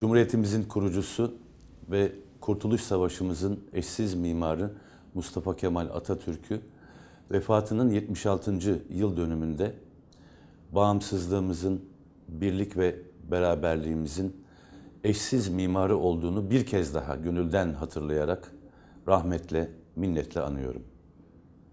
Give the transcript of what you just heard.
Cumhuriyetimizin kurucusu ve Kurtuluş Savaşımızın eşsiz mimarı Mustafa Kemal Atatürk'ü vefatının 76. yıl dönümünde bağımsızlığımızın, birlik ve beraberliğimizin eşsiz mimarı olduğunu bir kez daha gönülden hatırlayarak rahmetle, minnetle anıyorum.